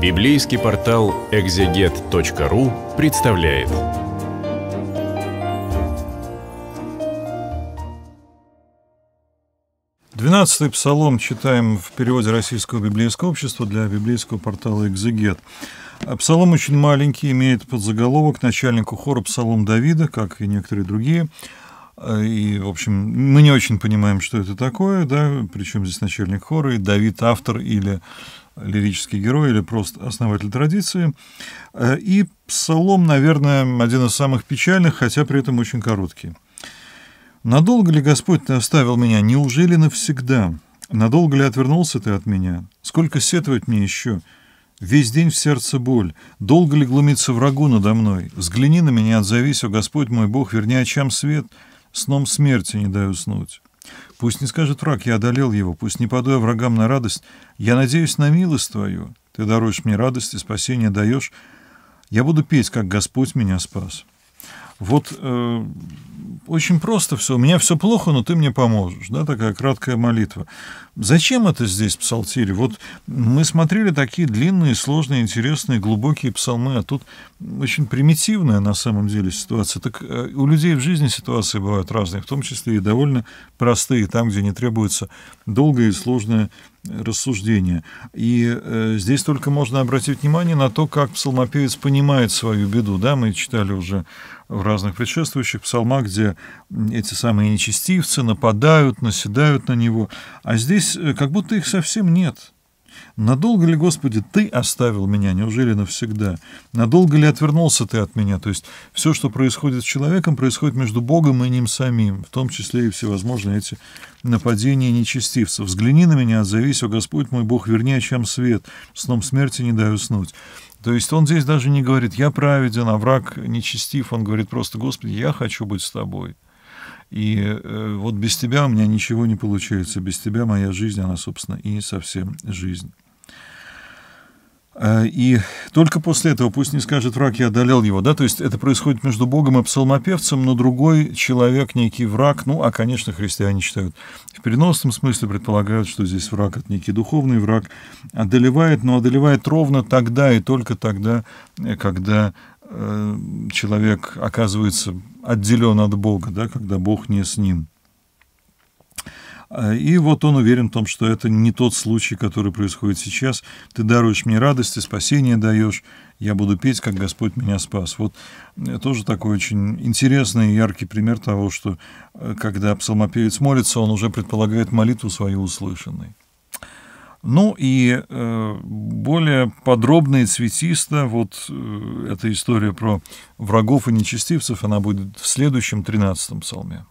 Библейский портал экзегет.ру представляет. Двенадцатый псалом читаем в переводе Российского библейского общества для библейского портала «Экзегет». А псалом очень маленький, имеет подзаголовок начальнику хора «Псалом Давида», как и некоторые другие. А, и, в общем, мы не очень понимаем, что это такое, да, причем здесь начальник хора, и Давид автор или лирический герой или просто основатель традиции. Э, и псалом, наверное, один из самых печальных, хотя при этом очень короткий. «Надолго ли Господь ты оставил меня? Неужели навсегда? Надолго ли отвернулся ты от меня? Сколько сетовать мне еще? Весь день в сердце боль. Долго ли глумится врагу надо мной? Взгляни на меня, отзовись, о Господь мой Бог, верни очам свет. Сном смерти не дай уснуть». Пусть не скажет враг, я одолел его, пусть не падаю врагам на радость. Я надеюсь на милость твою. Ты даруешь мне радость и спасение даешь. Я буду петь, как Господь меня спас. Вот э, очень просто все. У меня все плохо, но ты мне поможешь. Да, такая краткая молитва. Зачем это здесь, в Вот мы смотрели такие длинные, сложные, интересные, глубокие псалмы, а тут очень примитивная на самом деле ситуация. Так э, у людей в жизни ситуации бывают разные, в том числе и довольно простые, там, где не требуется долгое и сложное рассуждение. И э, здесь только можно обратить внимание на то, как псалмопевец понимает свою беду. Да, мы читали уже в разных предшествующих псалмах, где эти самые нечестивцы нападают, наседают на него. А здесь Здесь э, как будто их совсем нет. Надолго ли, Господи, Ты оставил меня, неужели навсегда? Надолго ли отвернулся Ты от меня? То есть все, что происходит с человеком, происходит между Богом и ним самим, в том числе и всевозможные эти нападения нечестивцев. «Взгляни на меня, отзовись, о Господь мой Бог, вернее, чем свет, сном смерти не даю снуть». То есть он здесь даже не говорит «я праведен, а враг нечестив», он говорит просто «Господи, я хочу быть с Тобой». И э, вот без тебя у меня ничего не получается. Без тебя моя жизнь, она, собственно, и не совсем жизнь. Э, и только после этого, пусть не скажет враг, я одолел его, да, то есть это происходит между Богом и псалмопевцем, но другой человек, некий враг, ну, а, конечно, христиане читают в переносном смысле, предполагают, что здесь враг, это некий духовный враг, одолевает, но одолевает ровно тогда и только тогда, э, когда человек оказывается отделен от Бога, да, когда Бог не с ним. Э, и вот он уверен в том, что это не тот случай, который происходит сейчас. Ты даруешь мне радость, ты спасение даешь, я буду петь, как Господь меня спас. Вот э, тоже такой очень интересный и яркий пример того, что э, когда псалмопевец молится, он уже предполагает молитву свою услышанной. Ну и э, более подробно и цветисто вот э, эта история про врагов и нечестивцев, она будет в следующем 13-м псалме.